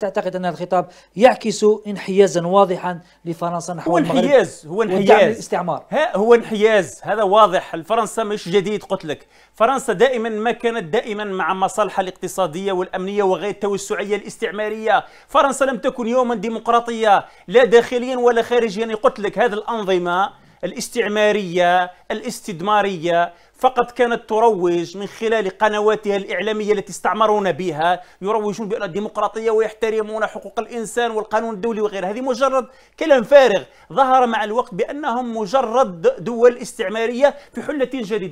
تعتقد أن الخطاب يعكس انحيازا واضحا لفرنسا نحو هو انحياز هو انحياز الاستعمار ها هو انحياز هذا واضح الفرنسا مش جديد قلت لك فرنسا دائما ما كانت دائما مع مصالحها الاقتصادية والأمنية وغير التوسعية الاستعمارية فرنسا لم تكن يوما ديمقراطية لا داخليا ولا خارجيا قلت لك هذه الأنظمة الاستعمارية الاستدمارية فقط كانت تروج من خلال قنواتها الإعلامية التي استعمرونا بها يروجون بأن الديمقراطية ويحترمون حقوق الإنسان والقانون الدولي وغيرها هذه مجرد كلام فارغ ظهر مع الوقت بأنهم مجرد دول استعمارية في حلة جديدة